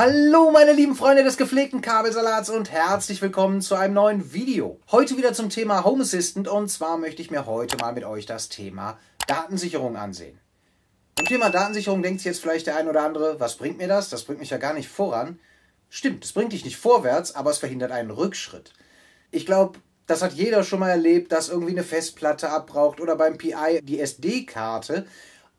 Hallo meine lieben Freunde des gepflegten Kabelsalats und herzlich willkommen zu einem neuen Video. Heute wieder zum Thema Home Assistant und zwar möchte ich mir heute mal mit euch das Thema Datensicherung ansehen. Beim Thema Datensicherung denkt sich jetzt vielleicht der ein oder andere, was bringt mir das? Das bringt mich ja gar nicht voran. Stimmt, es bringt dich nicht vorwärts, aber es verhindert einen Rückschritt. Ich glaube, das hat jeder schon mal erlebt, dass irgendwie eine Festplatte abbraucht oder beim PI die SD-Karte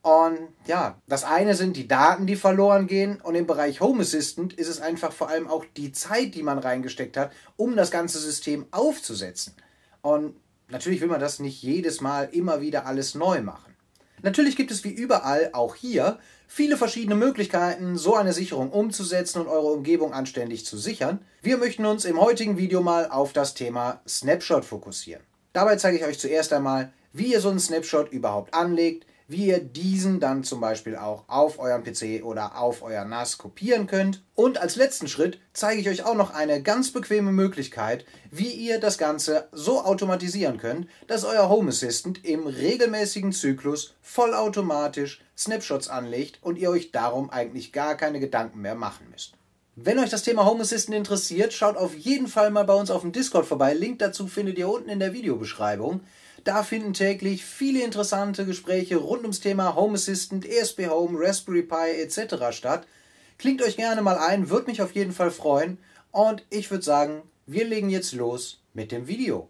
und ja, das eine sind die Daten, die verloren gehen. Und im Bereich Home Assistant ist es einfach vor allem auch die Zeit, die man reingesteckt hat, um das ganze System aufzusetzen. Und natürlich will man das nicht jedes Mal immer wieder alles neu machen. Natürlich gibt es wie überall, auch hier, viele verschiedene Möglichkeiten, so eine Sicherung umzusetzen und eure Umgebung anständig zu sichern. Wir möchten uns im heutigen Video mal auf das Thema Snapshot fokussieren. Dabei zeige ich euch zuerst einmal, wie ihr so einen Snapshot überhaupt anlegt, wie ihr diesen dann zum Beispiel auch auf eurem PC oder auf euer NAS kopieren könnt. Und als letzten Schritt zeige ich euch auch noch eine ganz bequeme Möglichkeit, wie ihr das Ganze so automatisieren könnt, dass euer Home Assistant im regelmäßigen Zyklus vollautomatisch Snapshots anlegt und ihr euch darum eigentlich gar keine Gedanken mehr machen müsst. Wenn euch das Thema Home Assistant interessiert, schaut auf jeden Fall mal bei uns auf dem Discord vorbei. Link dazu findet ihr unten in der Videobeschreibung. Da finden täglich viele interessante Gespräche rund ums Thema Home Assistant, ESP Home, Raspberry Pi etc. statt. Klingt euch gerne mal ein, würde mich auf jeden Fall freuen. Und ich würde sagen, wir legen jetzt los mit dem Video.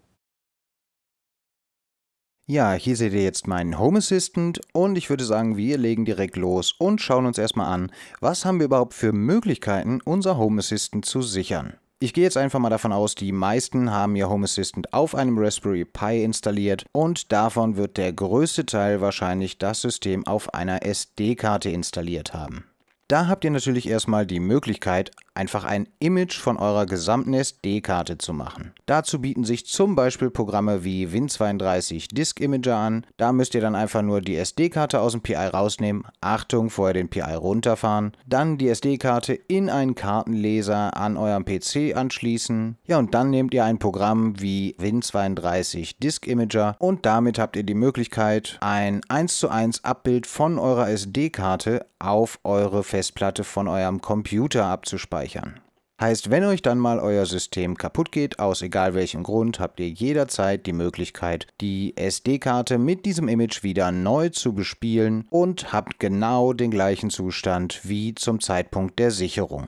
Ja, hier seht ihr jetzt meinen Home Assistant und ich würde sagen, wir legen direkt los und schauen uns erstmal an, was haben wir überhaupt für Möglichkeiten, unser Home Assistant zu sichern. Ich gehe jetzt einfach mal davon aus, die meisten haben ihr Home Assistant auf einem Raspberry Pi installiert und davon wird der größte Teil wahrscheinlich das System auf einer SD-Karte installiert haben. Da habt ihr natürlich erstmal die Möglichkeit, einfach ein Image von eurer gesamten SD-Karte zu machen. Dazu bieten sich zum Beispiel Programme wie Win32 Disk Imager an. Da müsst ihr dann einfach nur die SD-Karte aus dem PI rausnehmen. Achtung, vorher den PI runterfahren. Dann die SD-Karte in einen Kartenleser an eurem PC anschließen. Ja, und dann nehmt ihr ein Programm wie Win32 Disk Imager und damit habt ihr die Möglichkeit, ein 1 zu 1 Abbild von eurer SD-Karte auf eure Festplatte von eurem Computer abzuspeichern abspeichern. Heißt, wenn euch dann mal euer System kaputt geht, aus egal welchem Grund, habt ihr jederzeit die Möglichkeit, die SD-Karte mit diesem Image wieder neu zu bespielen und habt genau den gleichen Zustand wie zum Zeitpunkt der Sicherung.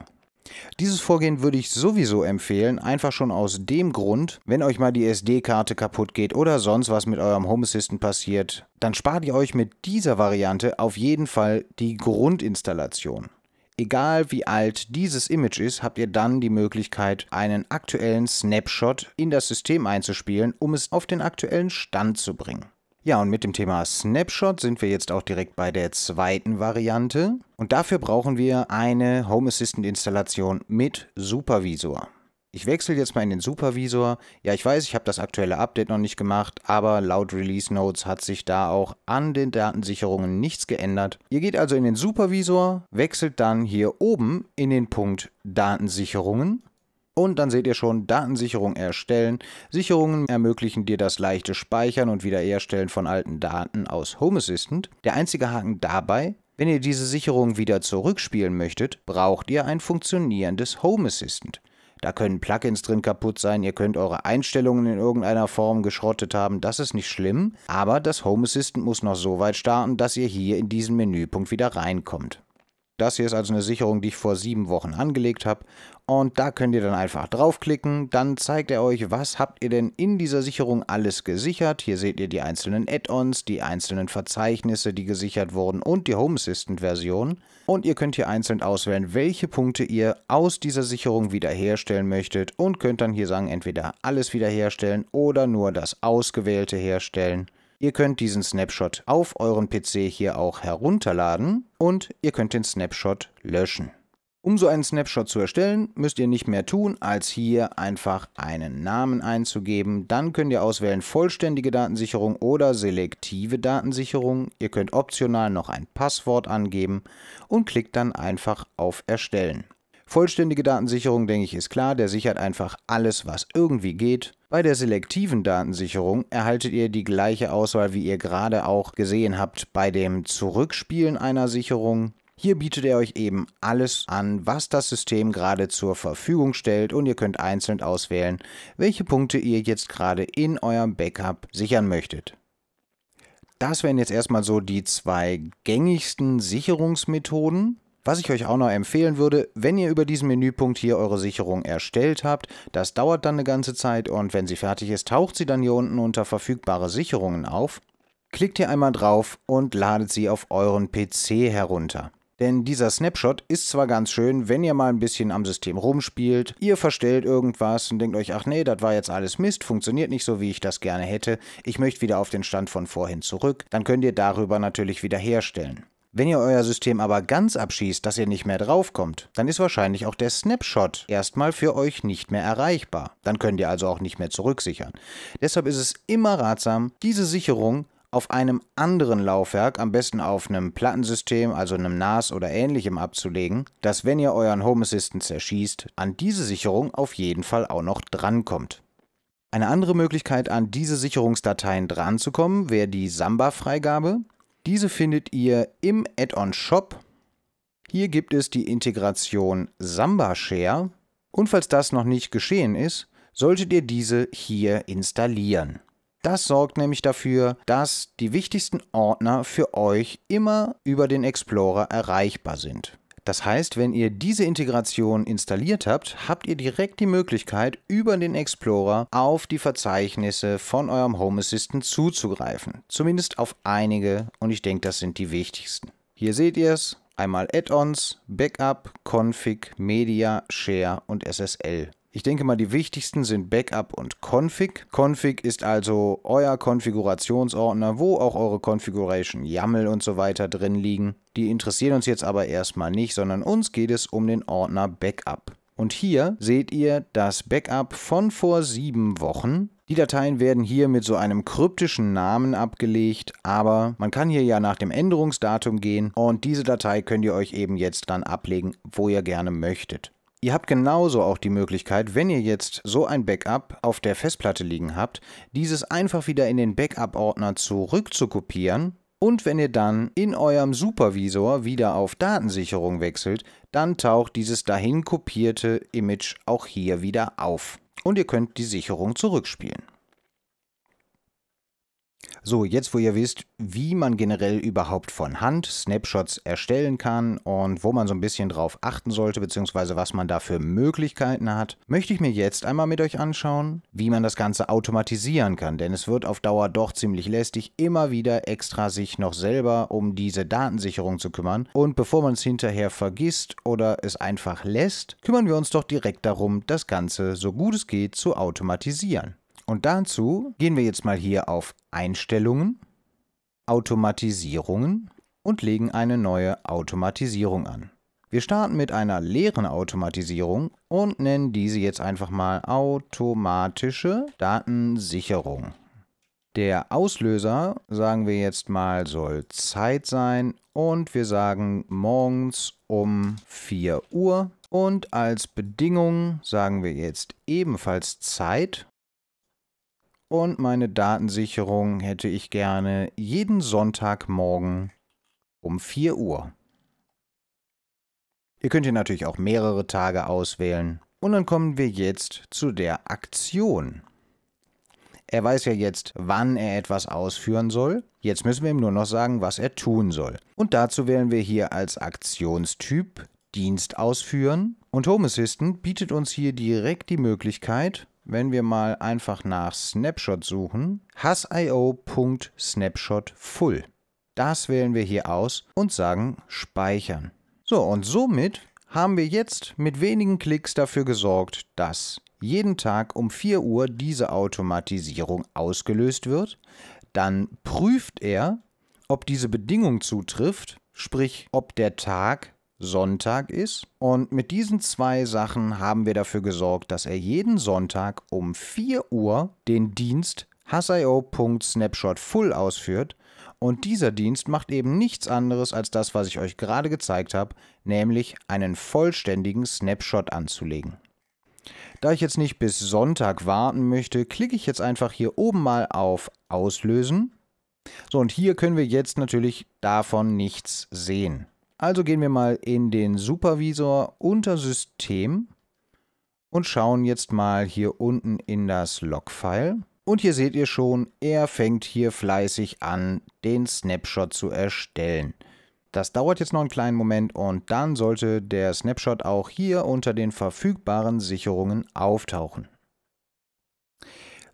Dieses Vorgehen würde ich sowieso empfehlen, einfach schon aus dem Grund, wenn euch mal die SD-Karte kaputt geht oder sonst was mit eurem Home Assistant passiert, dann spart ihr euch mit dieser Variante auf jeden Fall die Grundinstallation. Egal wie alt dieses Image ist, habt ihr dann die Möglichkeit, einen aktuellen Snapshot in das System einzuspielen, um es auf den aktuellen Stand zu bringen. Ja, und mit dem Thema Snapshot sind wir jetzt auch direkt bei der zweiten Variante. Und dafür brauchen wir eine Home Assistant Installation mit Supervisor ich wechsle jetzt mal in den Supervisor. Ja, ich weiß, ich habe das aktuelle Update noch nicht gemacht, aber laut Release Notes hat sich da auch an den Datensicherungen nichts geändert. Ihr geht also in den Supervisor, wechselt dann hier oben in den Punkt Datensicherungen. Und dann seht ihr schon, Datensicherung erstellen. Sicherungen ermöglichen dir das leichte Speichern und Wiederherstellen von alten Daten aus Home Assistant. Der einzige Haken dabei, wenn ihr diese Sicherung wieder zurückspielen möchtet, braucht ihr ein funktionierendes Home Assistant. Da können Plugins drin kaputt sein, ihr könnt eure Einstellungen in irgendeiner Form geschrottet haben, das ist nicht schlimm, aber das Home Assistant muss noch so weit starten, dass ihr hier in diesen Menüpunkt wieder reinkommt. Das hier ist also eine Sicherung, die ich vor sieben Wochen angelegt habe. Und da könnt ihr dann einfach draufklicken. Dann zeigt er euch, was habt ihr denn in dieser Sicherung alles gesichert. Hier seht ihr die einzelnen Add-ons, die einzelnen Verzeichnisse, die gesichert wurden und die Home Assistant-Version. Und ihr könnt hier einzeln auswählen, welche Punkte ihr aus dieser Sicherung wiederherstellen möchtet und könnt dann hier sagen, entweder alles wiederherstellen oder nur das Ausgewählte herstellen. Ihr könnt diesen Snapshot auf euren PC hier auch herunterladen und ihr könnt den Snapshot löschen. Um so einen Snapshot zu erstellen, müsst ihr nicht mehr tun, als hier einfach einen Namen einzugeben. Dann könnt ihr auswählen vollständige Datensicherung oder selektive Datensicherung. Ihr könnt optional noch ein Passwort angeben und klickt dann einfach auf Erstellen. Vollständige Datensicherung, denke ich, ist klar, der sichert einfach alles, was irgendwie geht. Bei der selektiven Datensicherung erhaltet ihr die gleiche Auswahl, wie ihr gerade auch gesehen habt bei dem Zurückspielen einer Sicherung. Hier bietet er euch eben alles an, was das System gerade zur Verfügung stellt und ihr könnt einzeln auswählen, welche Punkte ihr jetzt gerade in eurem Backup sichern möchtet. Das wären jetzt erstmal so die zwei gängigsten Sicherungsmethoden. Was ich euch auch noch empfehlen würde, wenn ihr über diesen Menüpunkt hier eure Sicherung erstellt habt, das dauert dann eine ganze Zeit und wenn sie fertig ist, taucht sie dann hier unten unter verfügbare Sicherungen auf. Klickt hier einmal drauf und ladet sie auf euren PC herunter. Denn dieser Snapshot ist zwar ganz schön, wenn ihr mal ein bisschen am System rumspielt, ihr verstellt irgendwas und denkt euch, ach nee, das war jetzt alles Mist, funktioniert nicht so, wie ich das gerne hätte, ich möchte wieder auf den Stand von vorhin zurück, dann könnt ihr darüber natürlich wieder herstellen. Wenn ihr euer System aber ganz abschießt, dass ihr nicht mehr draufkommt, dann ist wahrscheinlich auch der Snapshot erstmal für euch nicht mehr erreichbar. Dann könnt ihr also auch nicht mehr zurücksichern. Deshalb ist es immer ratsam, diese Sicherung auf einem anderen Laufwerk, am besten auf einem Plattensystem, also einem NAS oder ähnlichem abzulegen, dass wenn ihr euren Home Assistant zerschießt, an diese Sicherung auf jeden Fall auch noch drankommt. Eine andere Möglichkeit, an diese Sicherungsdateien dranzukommen, wäre die Samba-Freigabe. Diese findet ihr im Add-on-Shop. Hier gibt es die Integration Samba Share und falls das noch nicht geschehen ist, solltet ihr diese hier installieren. Das sorgt nämlich dafür, dass die wichtigsten Ordner für euch immer über den Explorer erreichbar sind. Das heißt, wenn ihr diese Integration installiert habt, habt ihr direkt die Möglichkeit, über den Explorer auf die Verzeichnisse von eurem Home Assistant zuzugreifen. Zumindest auf einige und ich denke, das sind die wichtigsten. Hier seht ihr es, einmal Add-ons, Backup, Config, Media, Share und SSL. Ich denke mal, die wichtigsten sind Backup und Config. Config ist also euer Konfigurationsordner, wo auch eure Configuration, YAML und so weiter drin liegen. Die interessieren uns jetzt aber erstmal nicht, sondern uns geht es um den Ordner Backup. Und hier seht ihr das Backup von vor sieben Wochen. Die Dateien werden hier mit so einem kryptischen Namen abgelegt, aber man kann hier ja nach dem Änderungsdatum gehen und diese Datei könnt ihr euch eben jetzt dann ablegen, wo ihr gerne möchtet. Ihr habt genauso auch die Möglichkeit, wenn ihr jetzt so ein Backup auf der Festplatte liegen habt, dieses einfach wieder in den Backup-Ordner zurückzukopieren. Und wenn ihr dann in eurem Supervisor wieder auf Datensicherung wechselt, dann taucht dieses dahin kopierte Image auch hier wieder auf. Und ihr könnt die Sicherung zurückspielen. So, jetzt wo ihr wisst, wie man generell überhaupt von Hand Snapshots erstellen kann und wo man so ein bisschen drauf achten sollte, beziehungsweise was man da für Möglichkeiten hat, möchte ich mir jetzt einmal mit euch anschauen, wie man das Ganze automatisieren kann, denn es wird auf Dauer doch ziemlich lästig, immer wieder extra sich noch selber um diese Datensicherung zu kümmern und bevor man es hinterher vergisst oder es einfach lässt, kümmern wir uns doch direkt darum, das Ganze so gut es geht zu automatisieren. Und dazu gehen wir jetzt mal hier auf Einstellungen, Automatisierungen und legen eine neue Automatisierung an. Wir starten mit einer leeren Automatisierung und nennen diese jetzt einfach mal automatische Datensicherung. Der Auslöser, sagen wir jetzt mal, soll Zeit sein und wir sagen morgens um 4 Uhr. Und als Bedingung sagen wir jetzt ebenfalls Zeit und meine Datensicherung hätte ich gerne jeden Sonntagmorgen um 4 Uhr. Ihr könnt hier natürlich auch mehrere Tage auswählen. Und dann kommen wir jetzt zu der Aktion. Er weiß ja jetzt, wann er etwas ausführen soll. Jetzt müssen wir ihm nur noch sagen, was er tun soll. Und dazu wählen wir hier als Aktionstyp Dienst ausführen. Und Home Assistant bietet uns hier direkt die Möglichkeit, wenn wir mal einfach nach Snapshot suchen, hassio.snapshot full. Das wählen wir hier aus und sagen Speichern. So, und somit haben wir jetzt mit wenigen Klicks dafür gesorgt, dass jeden Tag um 4 Uhr diese Automatisierung ausgelöst wird. Dann prüft er, ob diese Bedingung zutrifft, sprich ob der Tag Sonntag ist. Und mit diesen zwei Sachen haben wir dafür gesorgt, dass er jeden Sonntag um 4 Uhr den Dienst hassio.snapshot oh full ausführt. Und dieser Dienst macht eben nichts anderes als das, was ich euch gerade gezeigt habe, nämlich einen vollständigen Snapshot anzulegen. Da ich jetzt nicht bis Sonntag warten möchte, klicke ich jetzt einfach hier oben mal auf Auslösen. So, und hier können wir jetzt natürlich davon nichts sehen. Also gehen wir mal in den Supervisor unter System und schauen jetzt mal hier unten in das Logfile. Und hier seht ihr schon, er fängt hier fleißig an, den Snapshot zu erstellen. Das dauert jetzt noch einen kleinen Moment und dann sollte der Snapshot auch hier unter den verfügbaren Sicherungen auftauchen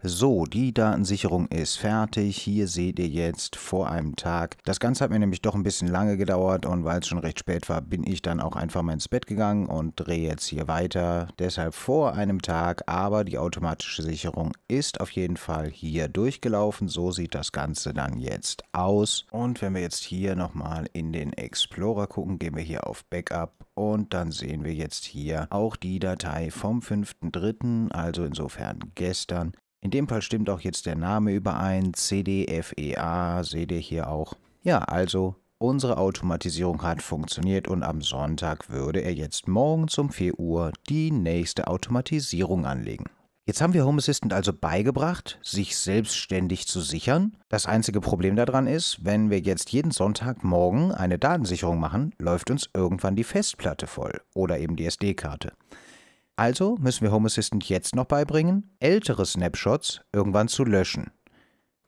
so, die Datensicherung ist fertig, hier seht ihr jetzt vor einem Tag. Das Ganze hat mir nämlich doch ein bisschen lange gedauert und weil es schon recht spät war, bin ich dann auch einfach mal ins Bett gegangen und drehe jetzt hier weiter. Deshalb vor einem Tag, aber die automatische Sicherung ist auf jeden Fall hier durchgelaufen. So sieht das Ganze dann jetzt aus. Und wenn wir jetzt hier nochmal in den Explorer gucken, gehen wir hier auf Backup und dann sehen wir jetzt hier auch die Datei vom 5.3., also insofern gestern. In dem Fall stimmt auch jetzt der Name überein, CDFEA, seht ihr hier auch. Ja, also unsere Automatisierung hat funktioniert und am Sonntag würde er jetzt morgen zum 4 Uhr die nächste Automatisierung anlegen. Jetzt haben wir Home Assistant also beigebracht, sich selbstständig zu sichern. Das einzige Problem daran ist, wenn wir jetzt jeden Sonntagmorgen eine Datensicherung machen, läuft uns irgendwann die Festplatte voll oder eben die SD-Karte. Also müssen wir Home Assistant jetzt noch beibringen, ältere Snapshots irgendwann zu löschen.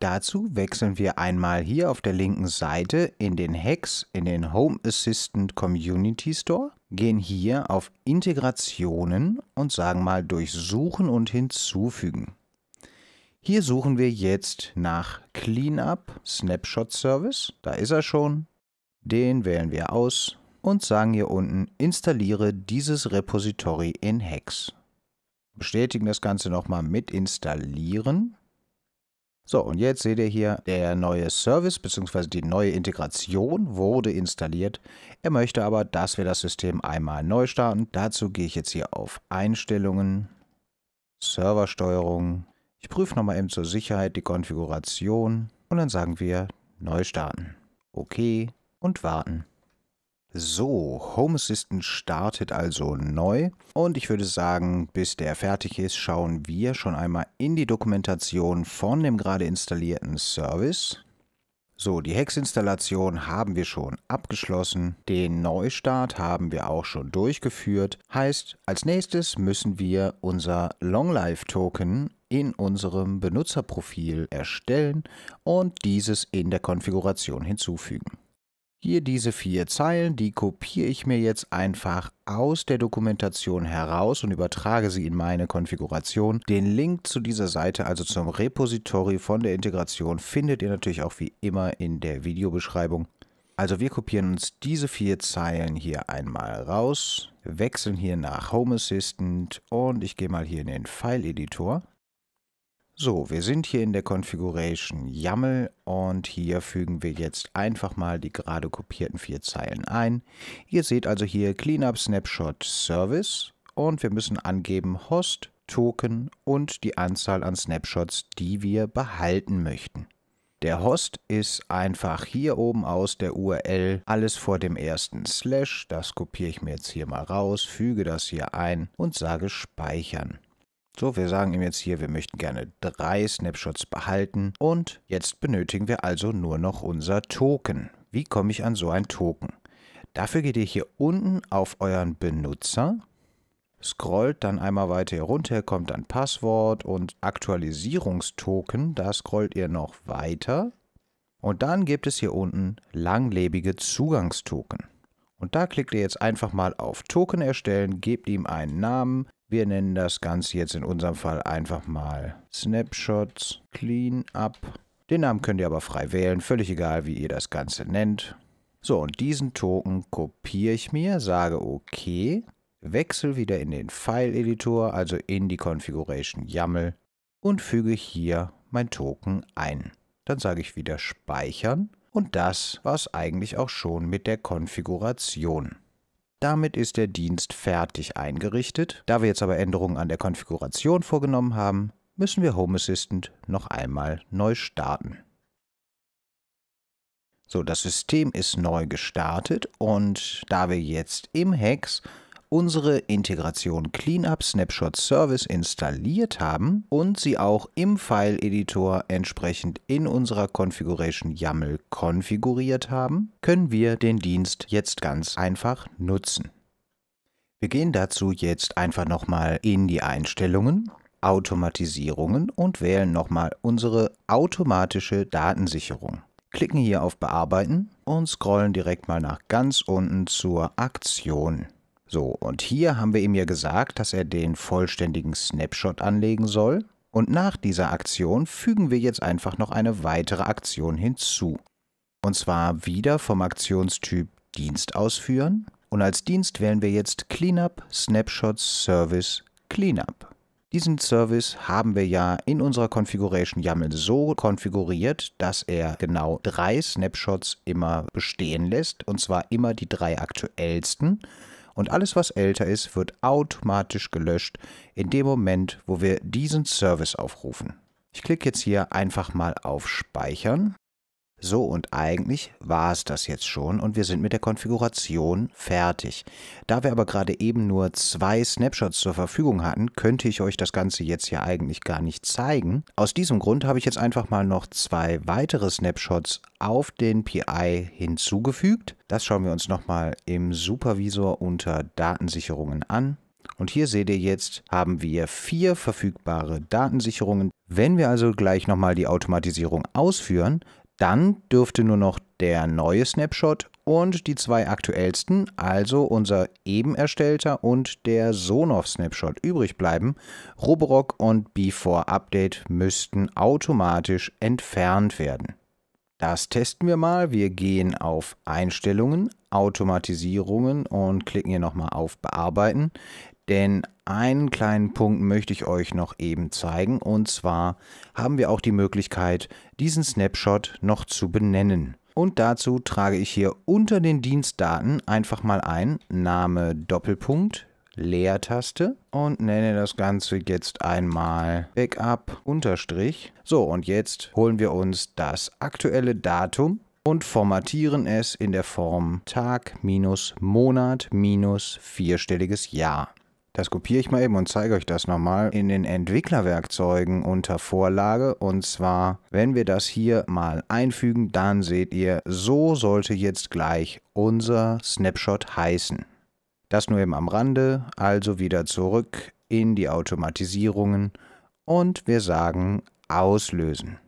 Dazu wechseln wir einmal hier auf der linken Seite in den Hex, in den Home Assistant Community Store, gehen hier auf Integrationen und sagen mal durchsuchen und hinzufügen. Hier suchen wir jetzt nach Cleanup Snapshot Service, da ist er schon. Den wählen wir aus und sagen hier unten installiere dieses Repository in Hex. Bestätigen das Ganze nochmal mit installieren. So, und jetzt seht ihr hier, der neue Service bzw. die neue Integration wurde installiert. Er möchte aber, dass wir das System einmal neu starten. Dazu gehe ich jetzt hier auf Einstellungen, Serversteuerung. Ich prüfe nochmal eben zur Sicherheit die Konfiguration und dann sagen wir Neu starten. OK und warten. So, Home Assistant startet also neu und ich würde sagen, bis der fertig ist, schauen wir schon einmal in die Dokumentation von dem gerade installierten Service. So, die Hex-Installation haben wir schon abgeschlossen, den Neustart haben wir auch schon durchgeführt. Heißt, als nächstes müssen wir unser Longlife-Token in unserem Benutzerprofil erstellen und dieses in der Konfiguration hinzufügen. Hier diese vier Zeilen, die kopiere ich mir jetzt einfach aus der Dokumentation heraus und übertrage sie in meine Konfiguration. Den Link zu dieser Seite, also zum Repository von der Integration, findet ihr natürlich auch wie immer in der Videobeschreibung. Also wir kopieren uns diese vier Zeilen hier einmal raus, wechseln hier nach Home Assistant und ich gehe mal hier in den File-Editor so, wir sind hier in der Configuration YAML und hier fügen wir jetzt einfach mal die gerade kopierten vier Zeilen ein. Ihr seht also hier Cleanup Snapshot Service und wir müssen angeben Host, Token und die Anzahl an Snapshots, die wir behalten möchten. Der Host ist einfach hier oben aus der URL alles vor dem ersten Slash, das kopiere ich mir jetzt hier mal raus, füge das hier ein und sage Speichern. So, wir sagen ihm jetzt hier, wir möchten gerne drei Snapshots behalten und jetzt benötigen wir also nur noch unser Token. Wie komme ich an so ein Token? Dafür geht ihr hier unten auf euren Benutzer, scrollt dann einmal weiter hier runter, kommt dann Passwort und Aktualisierungstoken, da scrollt ihr noch weiter und dann gibt es hier unten langlebige Zugangstoken. Und da klickt ihr jetzt einfach mal auf Token erstellen, gebt ihm einen Namen, wir nennen das Ganze jetzt in unserem Fall einfach mal Snapshots Cleanup. Den Namen könnt ihr aber frei wählen, völlig egal, wie ihr das Ganze nennt. So, und diesen Token kopiere ich mir, sage OK, wechsle wieder in den File-Editor, also in die Configuration YAML und füge hier mein Token ein. Dann sage ich wieder Speichern und das war es eigentlich auch schon mit der Konfiguration. Damit ist der Dienst fertig eingerichtet. Da wir jetzt aber Änderungen an der Konfiguration vorgenommen haben, müssen wir Home Assistant noch einmal neu starten. So, das System ist neu gestartet und da wir jetzt im Hex unsere Integration Cleanup Snapshot Service installiert haben und sie auch im File-Editor entsprechend in unserer Configuration YAML konfiguriert haben, können wir den Dienst jetzt ganz einfach nutzen. Wir gehen dazu jetzt einfach nochmal in die Einstellungen, Automatisierungen und wählen nochmal unsere automatische Datensicherung klicken hier auf Bearbeiten und scrollen direkt mal nach ganz unten zur Aktion. So, und hier haben wir ihm ja gesagt, dass er den vollständigen Snapshot anlegen soll. Und nach dieser Aktion fügen wir jetzt einfach noch eine weitere Aktion hinzu. Und zwar wieder vom Aktionstyp Dienst ausführen. Und als Dienst wählen wir jetzt Cleanup Snapshots Service Cleanup. Diesen Service haben wir ja in unserer Configuration YAML so konfiguriert, dass er genau drei Snapshots immer bestehen lässt, und zwar immer die drei aktuellsten und alles, was älter ist, wird automatisch gelöscht in dem Moment, wo wir diesen Service aufrufen. Ich klicke jetzt hier einfach mal auf Speichern so, und eigentlich war es das jetzt schon und wir sind mit der Konfiguration fertig. Da wir aber gerade eben nur zwei Snapshots zur Verfügung hatten, könnte ich euch das Ganze jetzt ja eigentlich gar nicht zeigen. Aus diesem Grund habe ich jetzt einfach mal noch zwei weitere Snapshots auf den PI hinzugefügt. Das schauen wir uns nochmal im Supervisor unter Datensicherungen an. Und hier seht ihr jetzt, haben wir vier verfügbare Datensicherungen. Wenn wir also gleich nochmal die Automatisierung ausführen, dann dürfte nur noch der neue Snapshot und die zwei aktuellsten, also unser eben erstellter und der Sonoff Snapshot übrig bleiben. Roborock und Before Update müssten automatisch entfernt werden. Das testen wir mal. Wir gehen auf Einstellungen, Automatisierungen und klicken hier nochmal auf Bearbeiten. Denn einen kleinen Punkt möchte ich euch noch eben zeigen. Und zwar haben wir auch die Möglichkeit, diesen Snapshot noch zu benennen. Und dazu trage ich hier unter den Dienstdaten einfach mal ein Name Doppelpunkt Leertaste und nenne das Ganze jetzt einmal Backup Unterstrich. So, und jetzt holen wir uns das aktuelle Datum und formatieren es in der Form Tag minus Monat minus vierstelliges Jahr. Das kopiere ich mal eben und zeige euch das nochmal in den Entwicklerwerkzeugen unter Vorlage. Und zwar, wenn wir das hier mal einfügen, dann seht ihr, so sollte jetzt gleich unser Snapshot heißen. Das nur eben am Rande, also wieder zurück in die Automatisierungen und wir sagen auslösen.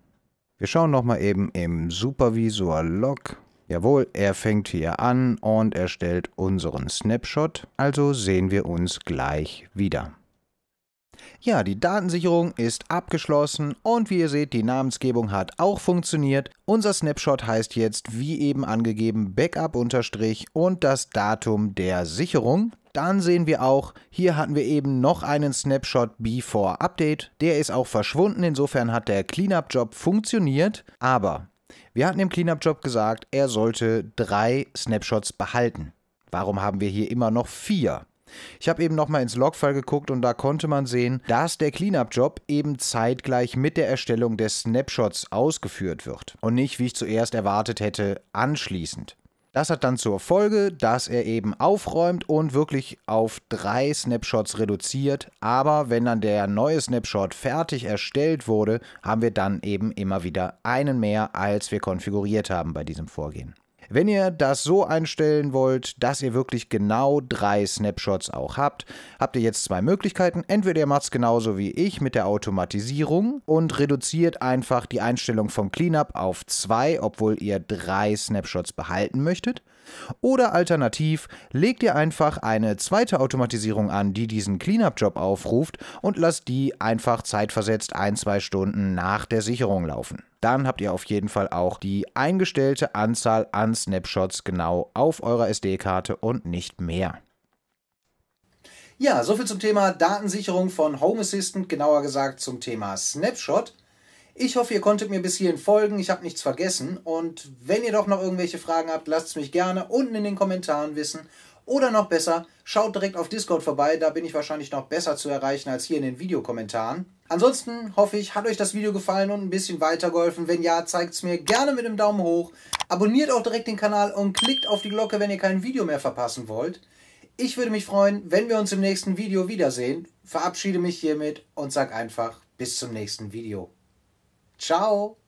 Wir schauen nochmal eben im Supervisor Log Jawohl, er fängt hier an und erstellt unseren Snapshot, also sehen wir uns gleich wieder. Ja, die Datensicherung ist abgeschlossen und wie ihr seht, die Namensgebung hat auch funktioniert. Unser Snapshot heißt jetzt, wie eben angegeben, Backup und das Datum der Sicherung. Dann sehen wir auch, hier hatten wir eben noch einen Snapshot Before Update. Der ist auch verschwunden, insofern hat der Cleanup-Job funktioniert. Aber wir hatten im Cleanup-Job gesagt, er sollte drei Snapshots behalten. Warum haben wir hier immer noch vier? Ich habe eben nochmal ins Logfile geguckt und da konnte man sehen, dass der Cleanup-Job eben zeitgleich mit der Erstellung des Snapshots ausgeführt wird und nicht, wie ich zuerst erwartet hätte, anschließend. Das hat dann zur Folge, dass er eben aufräumt und wirklich auf drei Snapshots reduziert. Aber wenn dann der neue Snapshot fertig erstellt wurde, haben wir dann eben immer wieder einen mehr, als wir konfiguriert haben bei diesem Vorgehen. Wenn ihr das so einstellen wollt, dass ihr wirklich genau drei Snapshots auch habt, habt ihr jetzt zwei Möglichkeiten. Entweder ihr macht es genauso wie ich mit der Automatisierung und reduziert einfach die Einstellung vom Cleanup auf zwei, obwohl ihr drei Snapshots behalten möchtet. Oder alternativ, legt ihr einfach eine zweite Automatisierung an, die diesen Cleanup-Job aufruft und lasst die einfach zeitversetzt ein, zwei Stunden nach der Sicherung laufen. Dann habt ihr auf jeden Fall auch die eingestellte Anzahl an Snapshots genau auf eurer SD-Karte und nicht mehr. Ja, soviel zum Thema Datensicherung von Home Assistant, genauer gesagt zum Thema Snapshot. Ich hoffe, ihr konntet mir bis hierhin folgen. Ich habe nichts vergessen. Und wenn ihr doch noch irgendwelche Fragen habt, lasst es mich gerne unten in den Kommentaren wissen. Oder noch besser, schaut direkt auf Discord vorbei, da bin ich wahrscheinlich noch besser zu erreichen als hier in den Videokommentaren. Ansonsten hoffe ich, hat euch das Video gefallen und ein bisschen weitergeholfen. Wenn ja, zeigt es mir gerne mit einem Daumen hoch. Abonniert auch direkt den Kanal und klickt auf die Glocke, wenn ihr kein Video mehr verpassen wollt. Ich würde mich freuen, wenn wir uns im nächsten Video wiedersehen. Verabschiede mich hiermit und sag einfach bis zum nächsten Video. Ciao!